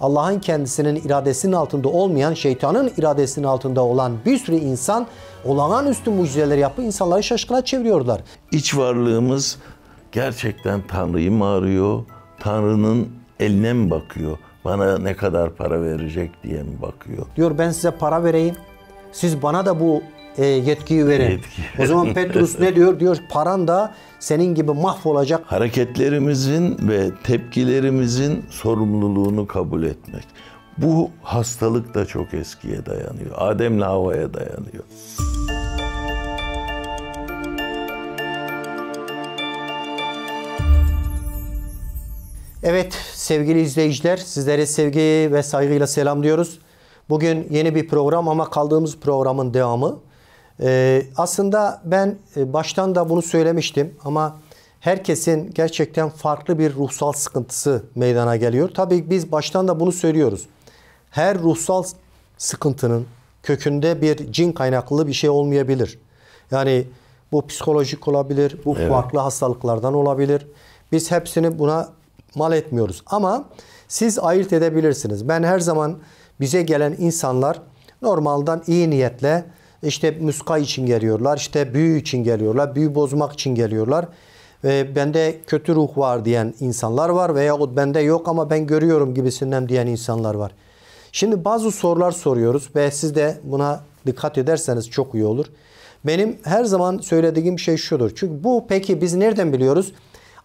Allah'ın kendisinin iradesinin altında olmayan, şeytanın iradesinin altında olan bir sürü insan olağanüstü mucizeler yapıp insanları şaşkına çeviriyorlar. İç varlığımız gerçekten Tanrı'yı mı arıyor, Tanrı'nın eline mi bakıyor? Bana ne kadar para verecek diye mi bakıyor? Diyor ben size para vereyim, siz bana da bu e, yetkiyi verin. Yetki. O zaman Petrus ne diyor? Diyor paran da senin gibi mahvolacak. Hareketlerimizin ve tepkilerimizin sorumluluğunu kabul etmek. Bu hastalık da çok eskiye dayanıyor. Adem Havva'ya dayanıyor. Evet sevgili izleyiciler sizlere sevgi ve saygıyla selamlıyoruz. Bugün yeni bir program ama kaldığımız programın devamı. Ee, aslında ben e, baştan da bunu söylemiştim ama herkesin gerçekten farklı bir ruhsal sıkıntısı meydana geliyor. Tabii biz baştan da bunu söylüyoruz. Her ruhsal sıkıntının kökünde bir cin kaynaklı bir şey olmayabilir. Yani bu psikolojik olabilir, bu evet. farklı hastalıklardan olabilir. Biz hepsini buna mal etmiyoruz ama siz ayırt edebilirsiniz. Ben her zaman bize gelen insanlar normalden iyi niyetle işte müska için geliyorlar, işte büyü için geliyorlar, büyü bozmak için geliyorlar. E, bende kötü ruh var diyen insanlar var veyahut bende yok ama ben görüyorum gibisinden diyen insanlar var. Şimdi bazı sorular soruyoruz ve siz de buna dikkat ederseniz çok iyi olur. Benim her zaman söylediğim şey şudur. Çünkü bu peki biz nereden biliyoruz?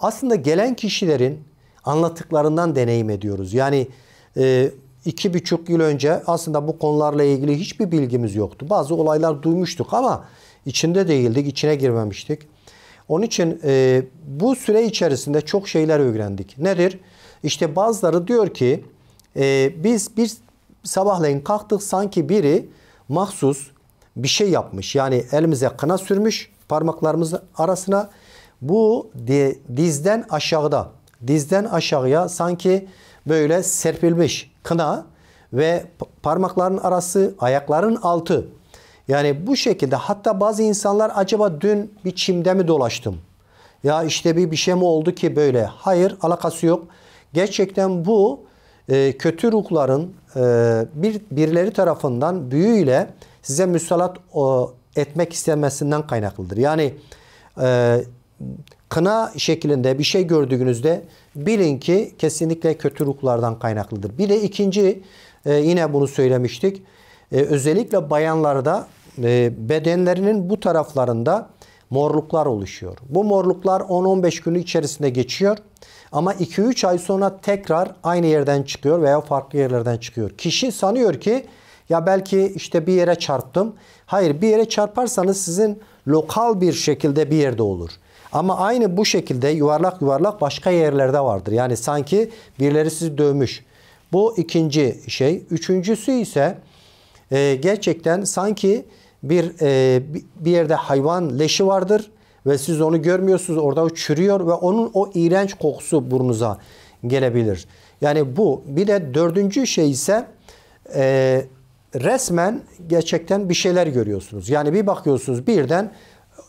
Aslında gelen kişilerin anlattıklarından deneyim ediyoruz. Yani e, iki buçuk yıl önce aslında bu konularla ilgili hiçbir bilgimiz yoktu. Bazı olaylar duymuştuk ama içinde değildik, içine girmemiştik. Onun için e, bu süre içerisinde çok şeyler öğrendik. Nedir? İşte bazıları diyor ki e, biz bir sabahleyin kalktık sanki biri mahsus bir şey yapmış. Yani elimize kına sürmüş parmaklarımızın arasına. Bu dizden aşağıda, dizden aşağıya sanki böyle serpilmiş kına ve parmakların arası, ayakların altı. Yani bu şekilde hatta bazı insanlar acaba dün bir çimde mi dolaştım? Ya işte bir bir şey mi oldu ki böyle? Hayır alakası yok. Gerçekten bu e, kötü ruhların e, bir birileri tarafından büyüyle size müsalat o, etmek istemesinden kaynaklıdır. Yani e, kına şeklinde bir şey gördüğünüzde bilin ki kesinlikle kötü ruhlardan kaynaklıdır. Bir de ikinci e, yine bunu söylemiştik. E, özellikle bayanlarda e, bedenlerinin bu taraflarında morluklar oluşuyor. Bu morluklar 10-15 günlük içerisinde geçiyor. Ama 2-3 ay sonra tekrar aynı yerden çıkıyor veya farklı yerlerden çıkıyor. Kişi sanıyor ki ya belki işte bir yere çarptım. Hayır bir yere çarparsanız sizin lokal bir şekilde bir yerde olur. Ama aynı bu şekilde yuvarlak yuvarlak başka yerlerde vardır. Yani sanki birileri sizi dövmüş. Bu ikinci şey. Üçüncüsü ise e, gerçekten sanki bir e, bir yerde hayvan leşi vardır ve siz onu görmüyorsunuz. Orada o çürüyor ve onun o iğrenç kokusu burnunuza gelebilir. Yani bu. Bir de dördüncü şey ise e, resmen gerçekten bir şeyler görüyorsunuz. Yani bir bakıyorsunuz birden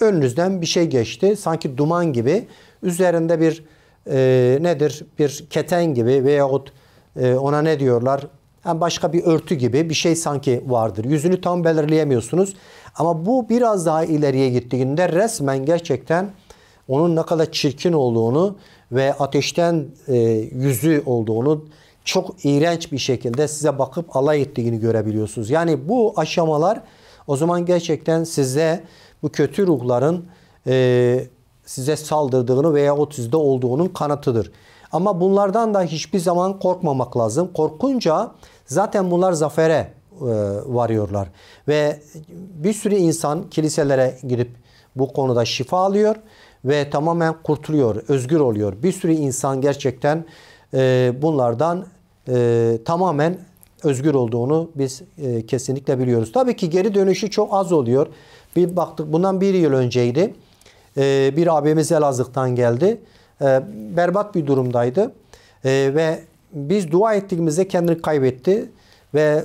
önünüzden bir şey geçti. Sanki duman gibi üzerinde bir e, nedir bir keten gibi veyahut e, ona ne diyorlar yani başka bir örtü gibi bir şey sanki vardır. Yüzünü tam belirleyemiyorsunuz. Ama bu biraz daha ileriye gittiğinde resmen gerçekten onun ne kadar çirkin olduğunu ve ateşten e, yüzü olduğunu çok iğrenç bir şekilde size bakıp alay ettiğini görebiliyorsunuz. Yani bu aşamalar o zaman gerçekten size bu kötü ruhların e, size saldırdığını veya o sizde olduğunun kanıtıdır. Ama bunlardan da hiçbir zaman korkmamak lazım. Korkunca zaten bunlar zafere e, varıyorlar. Ve bir sürü insan kiliselere girip bu konuda şifa alıyor ve tamamen kurtuluyor, özgür oluyor. Bir sürü insan gerçekten e, bunlardan e, tamamen özgür olduğunu biz e, kesinlikle biliyoruz. Tabii ki geri dönüşü çok az oluyor. Bir baktık bundan bir yıl önceydi. E, bir abimiz Elazığ'dan geldi. E, berbat bir durumdaydı. E, ve biz dua ettiğimizde kendini kaybetti. Ve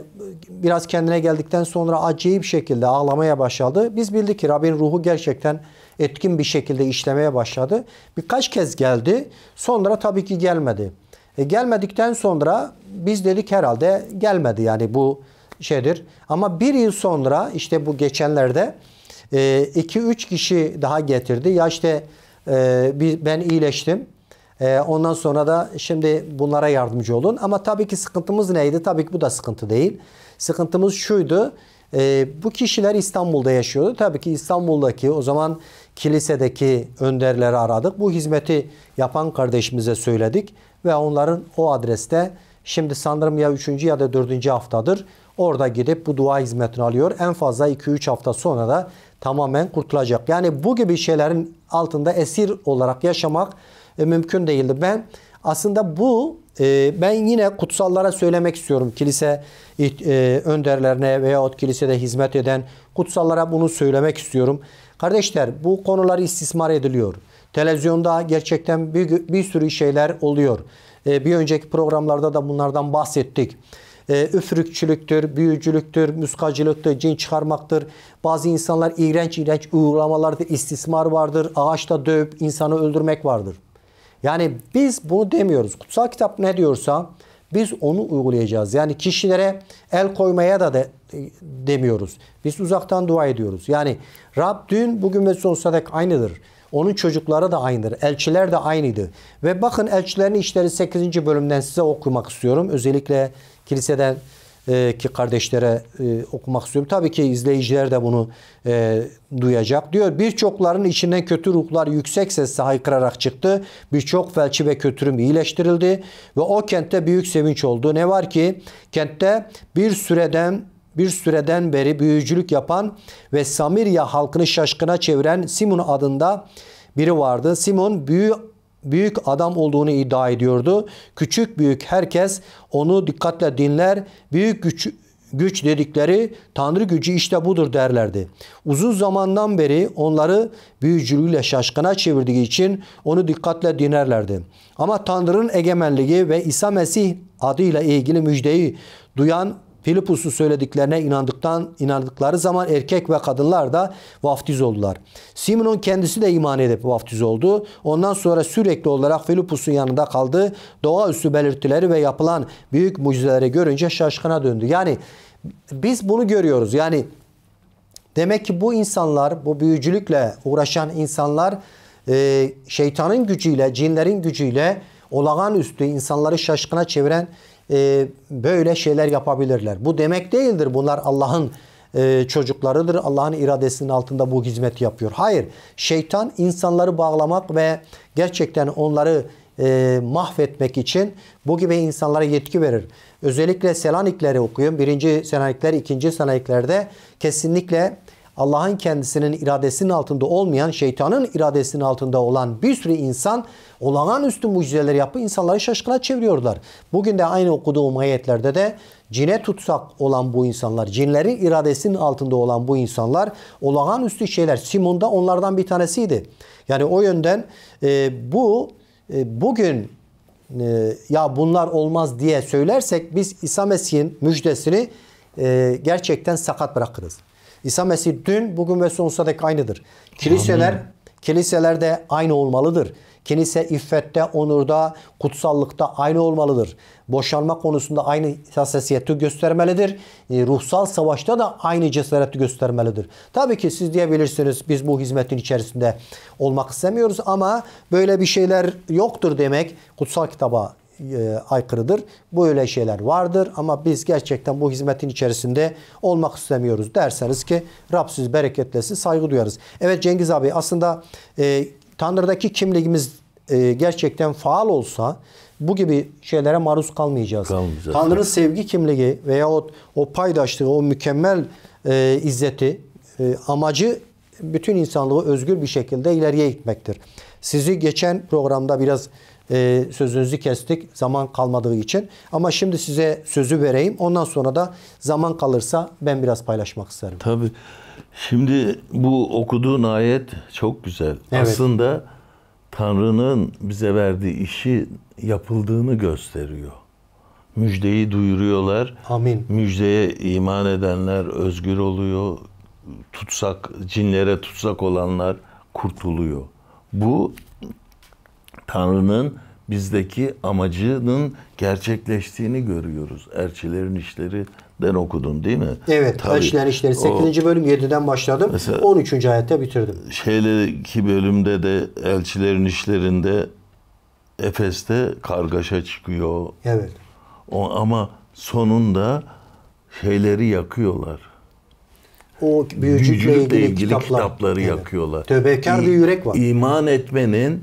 biraz kendine geldikten sonra acayip şekilde ağlamaya başladı. Biz bildik ki Rabbin ruhu gerçekten etkin bir şekilde işlemeye başladı. Birkaç kez geldi. Sonra tabii ki gelmedi. E, gelmedikten sonra biz dedik herhalde gelmedi yani bu şeydir. Ama bir yıl sonra işte bu geçenlerde 2-3 e, kişi daha getirdi. Ya işte e, ben iyileştim. E, ondan sonra da şimdi bunlara yardımcı olun. Ama tabii ki sıkıntımız neydi? Tabii ki bu da sıkıntı değil. Sıkıntımız şuydu. E, bu kişiler İstanbul'da yaşıyordu. Tabii ki İstanbul'daki o zaman kilisedeki önderleri aradık. Bu hizmeti yapan kardeşimize söyledik ve onların o adreste şimdi sanırım ya 3. ya da 4. haftadır orada gidip bu dua hizmetini alıyor. En fazla 2-3 hafta sonra da tamamen kurtulacak. Yani bu gibi şeylerin altında esir olarak yaşamak e, mümkün değildi. Ben aslında bu e, ben yine kutsallara söylemek istiyorum. Kilise e, e önderlerine veyahut kilisede hizmet eden kutsallara bunu söylemek istiyorum. Kardeşler bu konular istismar ediliyor. Televizyonda gerçekten bir, bir sürü şeyler oluyor. E, bir önceki programlarda da bunlardan bahsettik. E, üfürükçülüktür, büyücülüktür, müskacılıktır, cin çıkarmaktır. Bazı insanlar iğrenç iğrenç uygulamalarda istismar vardır. Ağaçta dövüp insanı öldürmek vardır. Yani biz bunu demiyoruz. Kutsal kitap ne diyorsa biz onu uygulayacağız. Yani kişilere el koymaya da de, demiyoruz. Biz uzaktan dua ediyoruz. Yani Rab dün, bugün ve sonsuza dek aynıdır. Onun çocukları da aynıdır. Elçiler de aynıydı. Ve bakın elçilerin işleri 8. bölümden size okumak istiyorum. Özellikle kiliseden e, ki kardeşlere e, okumak istiyorum. Tabii ki izleyiciler de bunu e, duyacak. Diyor birçokların içinden kötü ruhlar yüksek sesle haykırarak çıktı. Birçok felçi ve kötürüm iyileştirildi ve o kentte büyük sevinç oldu. Ne var ki kentte bir süreden bir süreden beri büyücülük yapan ve Samirya halkını şaşkına çeviren Simon adında biri vardı. Simon büyü büyük adam olduğunu iddia ediyordu. Küçük büyük herkes onu dikkatle dinler. Büyük güç, güç dedikleri tanrı gücü işte budur derlerdi. Uzun zamandan beri onları büyücülüğüyle şaşkına çevirdiği için onu dikkatle dinlerlerdi. Ama tanrının egemenliği ve İsa Mesih adıyla ilgili müjdeyi duyan Filipus'un söylediklerine inandıktan inandıkları zaman erkek ve kadınlar da vaftiz oldular. Simon kendisi de iman edip vaftiz oldu. Ondan sonra sürekli olarak Filipus'un yanında kaldı. Doğaüstü belirtileri ve yapılan büyük mucizeleri görünce şaşkına döndü. Yani biz bunu görüyoruz. Yani demek ki bu insanlar, bu büyücülükle uğraşan insanlar e, şeytanın gücüyle, cinlerin gücüyle olağanüstü insanları şaşkına çeviren e, böyle şeyler yapabilirler. Bu demek değildir bunlar Allah'ın e, çocuklarıdır. Allah'ın iradesinin altında bu hizmet yapıyor. Hayır. Şeytan insanları bağlamak ve gerçekten onları e, mahvetmek için bu gibi insanlara yetki verir. Özellikle Selanikleri okuyun. Birinci Selanikler, ikinci Selaniklerde kesinlikle Allah'ın kendisinin iradesinin altında olmayan, şeytanın iradesinin altında olan bir sürü insan olağanüstü mucizeler yapıp insanları şaşkına çeviriyorlar. Bugün de aynı okuduğum ayetlerde de cine tutsak olan bu insanlar, cinlerin iradesinin altında olan bu insanlar olağanüstü şeyler. Simon da onlardan bir tanesiydi. Yani o yönden e, bu e, bugün e, ya bunlar olmaz diye söylersek biz İsa Mesih'in müjdesini e, gerçekten sakat bırakırız. İsa Mesih dün, bugün ve sonsuza dek aynıdır. Kiliseler Amin. Kiliseler de aynı olmalıdır. Kilise iffette, onurda, kutsallıkta aynı olmalıdır. Boşanma konusunda aynı hassasiyeti göstermelidir. E, ruhsal savaşta da aynı cesareti göstermelidir. Tabii ki siz diyebilirsiniz biz bu hizmetin içerisinde olmak istemiyoruz ama böyle bir şeyler yoktur demek kutsal kitaba e, aykırıdır. öyle şeyler vardır ama biz gerçekten bu hizmetin içerisinde olmak istemiyoruz derseniz ki Rabbimiz bereketlesin saygı duyarız. Evet Cengiz abi aslında e, Tanrı'daki kimliğimiz e, gerçekten faal olsa bu gibi şeylere maruz kalmayacağız. kalmayacağız. Tanrı'nın sevgi kimliği veyahut o paydaşlığı, o mükemmel e, izzeti, e, amacı bütün insanlığı özgür bir şekilde ileriye gitmektir. Sizi geçen programda biraz ee, sözünüzü kestik zaman kalmadığı için. Ama şimdi size sözü vereyim. Ondan sonra da zaman kalırsa ben biraz paylaşmak isterim. Tabii. Şimdi bu okuduğun ayet çok güzel. Evet. Aslında Tanrı'nın bize verdiği işi yapıldığını gösteriyor. Müjdeyi duyuruyorlar. Amin. Müjdeye iman edenler özgür oluyor. Tutsak, cinlere tutsak olanlar kurtuluyor. Bu Tanrı'nın bizdeki amacının gerçekleştiğini görüyoruz. Elçilerin işleri den okudun değil mi? Evet. Tabii, elçilerin işleri 8. O, bölüm 7'den başladım. Mesela, 13. ayette bitirdim. Şeyleki bölümde de elçilerin işlerinde Efes'te kargaşa çıkıyor. Evet. O, ama sonunda şeyleri yakıyorlar. O büyücülükle, ilgili, ilgili kitaplar. kitapları evet. yakıyorlar. Tövbekar bir yürek var. İman etmenin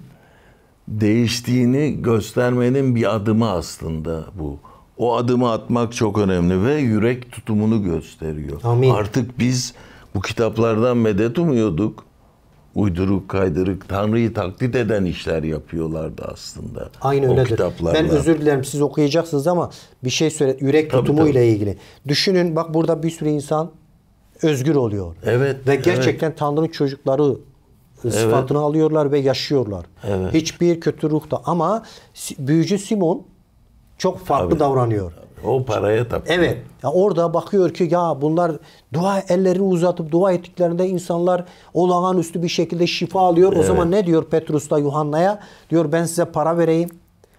değiştiğini göstermenin bir adımı aslında bu. O adımı atmak çok önemli ve yürek tutumunu gösteriyor. Amin. Artık biz bu kitaplardan medet umuyorduk. Uyduruk, kaydırık, Tanrı'yı taklit eden işler yapıyorlardı aslında. Aynı öyledir. Kitaplarla. Ben özür dilerim siz okuyacaksınız ama bir şey söyle yürek tabii, tutumu tabii. ile ilgili. Düşünün bak burada bir sürü insan özgür oluyor. Evet. Ve gerçekten evet. Tanrı'nın çocukları evet. sıfatını alıyorlar ve yaşıyorlar. Evet. Hiçbir kötü ruh da ama büyücü Simon çok farklı tabii. davranıyor. O paraya tabii. Evet. Ya orada bakıyor ki ya bunlar dua ellerini uzatıp dua ettiklerinde insanlar olağanüstü bir şekilde şifa alıyor. Evet. O zaman ne diyor Petrus da Yuhanna'ya? Diyor ben size para vereyim.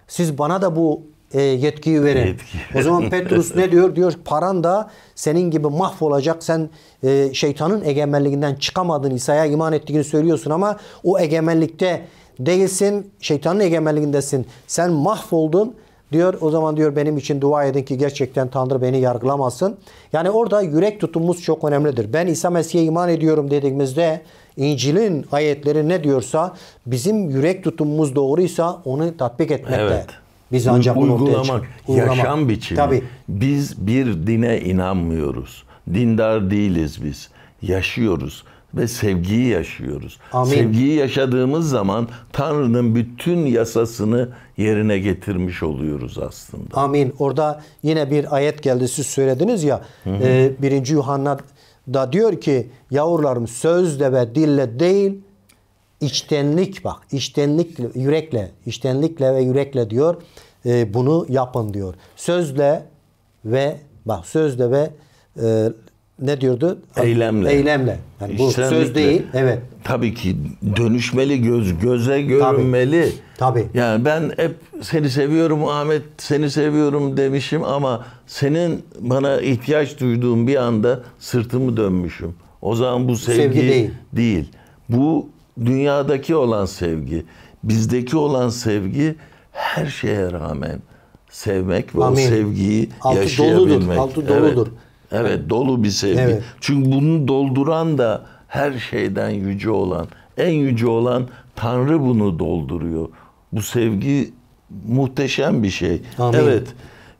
Siz bana da bu e, yetkiyi verin. Yetki. O zaman Petrus ne diyor? Diyor paran da senin gibi mahvolacak. Sen e, şeytanın egemenliğinden çıkamadın. İsa'ya iman ettiğini söylüyorsun ama o egemenlikte değilsin. Şeytanın egemenliğindesin. Sen mahvoldun. Diyor o zaman diyor benim için dua edin ki gerçekten Tanrı beni yargılamasın. Yani orada yürek tutumumuz çok önemlidir. Ben İsa Mesih'e iman ediyorum dediğimizde İncil'in ayetleri ne diyorsa bizim yürek tutumumuz doğruysa onu tatbik etmekte. Evet. Biz ancak uygulamak, uygulamak. yaşam biçimi. Tabii. Biz bir dine inanmıyoruz. Dindar değiliz biz. Yaşıyoruz ve sevgiyi yaşıyoruz. Amin. Sevgiyi yaşadığımız zaman Tanrı'nın bütün yasasını yerine getirmiş oluyoruz aslında. Amin. Orada yine bir ayet geldi siz söylediniz ya. E, birinci hı. 1. Yuhanna da diyor ki yavrularım sözle ve dille değil içtenlik bak içtenlikle yürekle içtenlikle ve yürekle diyor e, bunu yapın diyor. Sözle ve bak sözle ve e, ne diyordu? Eylemle. Eylemle. Yani bu söz değil. Evet. Tabii ki dönüşmeli göz göze görünmeli. Tabii. Tabii. Yani ben hep seni seviyorum Ahmet, seni seviyorum demişim ama senin bana ihtiyaç duyduğun bir anda sırtımı dönmüşüm. O zaman bu sevgi, sevgi değil. değil. Bu dünyadaki olan sevgi, bizdeki olan sevgi her şeye rağmen sevmek ve Amin. o sevgiyi altı yaşayabilmek. Doludur, altı doludur. Evet, evet dolu bir sevgi. Evet. Çünkü bunu dolduran da her şeyden yüce olan, en yüce olan Tanrı bunu dolduruyor. Bu sevgi muhteşem bir şey. Amin. Evet.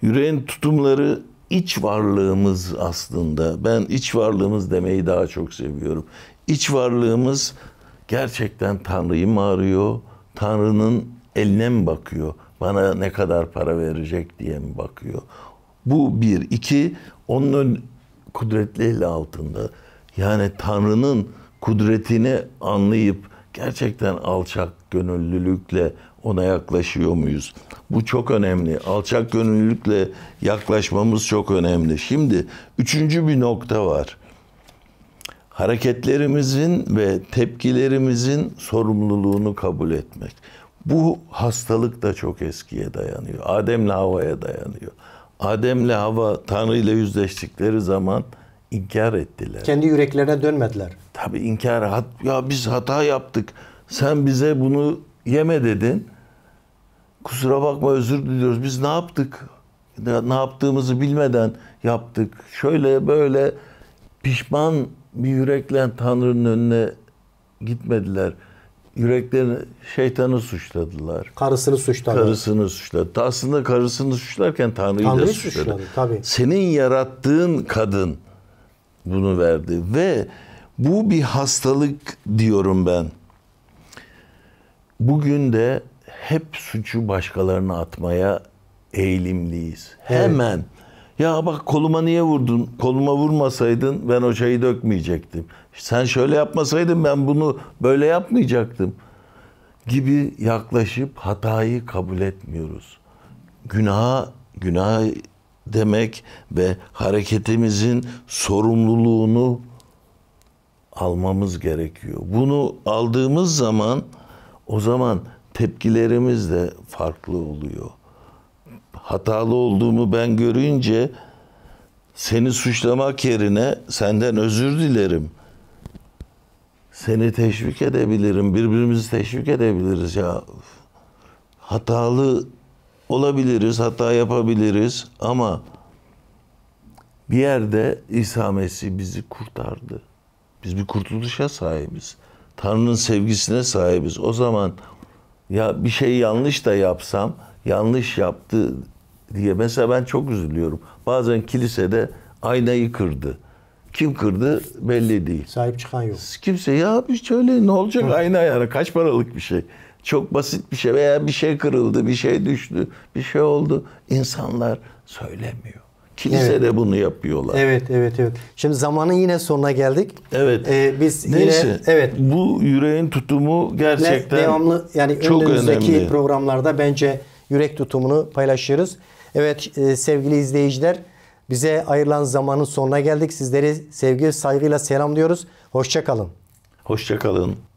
Yüreğin tutumları iç varlığımız aslında. Ben iç varlığımız demeyi daha çok seviyorum. İç varlığımız gerçekten Tanrı'yı mı arıyor? Tanrı'nın eline mi bakıyor? Bana ne kadar para verecek diye mi bakıyor? Bu bir. iki onun ön, kudretli eli altında. Yani Tanrı'nın kudretini anlayıp gerçekten alçak gönüllülükle ona yaklaşıyor muyuz? Bu çok önemli. Alçak gönüllülükle yaklaşmamız çok önemli. Şimdi üçüncü bir nokta var hareketlerimizin ve tepkilerimizin sorumluluğunu kabul etmek. Bu hastalık da çok eskiye dayanıyor. Adem'le Havva'ya dayanıyor. Adem'le Havva Tanrı ile yüzleştikleri zaman inkar ettiler. Kendi yüreklerine dönmediler. Tabii inkar. Hat, ya biz hata yaptık. Sen bize bunu yeme dedin. Kusura bakma özür diliyoruz. Biz ne yaptık? Ne yaptığımızı bilmeden yaptık. Şöyle böyle pişman bir yürekle Tanrı'nın önüne gitmediler. Yüreklerini şeytanı suçladılar. Karısını suçladılar. Karısını suçladı. Aslında karısını suçlarken Tanrı'yı, Tanrı'yı da suçladı. suçladı tabii. Senin yarattığın kadın bunu verdi ve bu bir hastalık diyorum ben. Bugün de hep suçu başkalarına atmaya eğilimliyiz. Evet. Hemen ya bak koluma niye vurdun? Koluma vurmasaydın ben o şeyi dökmeyecektim. Sen şöyle yapmasaydın ben bunu böyle yapmayacaktım. Gibi yaklaşıp hatayı kabul etmiyoruz. Günah, günah demek ve hareketimizin sorumluluğunu almamız gerekiyor. Bunu aldığımız zaman o zaman tepkilerimiz de farklı oluyor hatalı olduğumu ben görünce seni suçlamak yerine senden özür dilerim. Seni teşvik edebilirim. Birbirimizi teşvik edebiliriz ya. Hatalı olabiliriz, hata yapabiliriz ama bir yerde İsa Mesih bizi kurtardı. Biz bir kurtuluşa sahibiz. Tanrı'nın sevgisine sahibiz. O zaman ya bir şey yanlış da yapsam, yanlış yaptı diye. Mesela ben çok üzülüyorum. Bazen kilisede aynayı kırdı. Kim kırdı belli değil. Sahip çıkan yok. Kimse ya bir şöyle ne olacak ayna yani kaç paralık bir şey. Çok basit bir şey veya bir şey kırıldı, bir şey düştü, bir şey oldu. İnsanlar söylemiyor. Kilise evet. de bunu yapıyorlar. Evet, evet, evet. Şimdi zamanın yine sonuna geldik. Evet. Ee, biz Neyse, yine evet. Bu yüreğin tutumu gerçekten devamlı yani çok önümüzdeki önemli. programlarda bence yürek tutumunu paylaşırız. Evet e, sevgili izleyiciler bize ayrılan zamanın sonuna geldik. Sizleri sevgi saygıyla selamlıyoruz. Hoşçakalın. Hoşçakalın.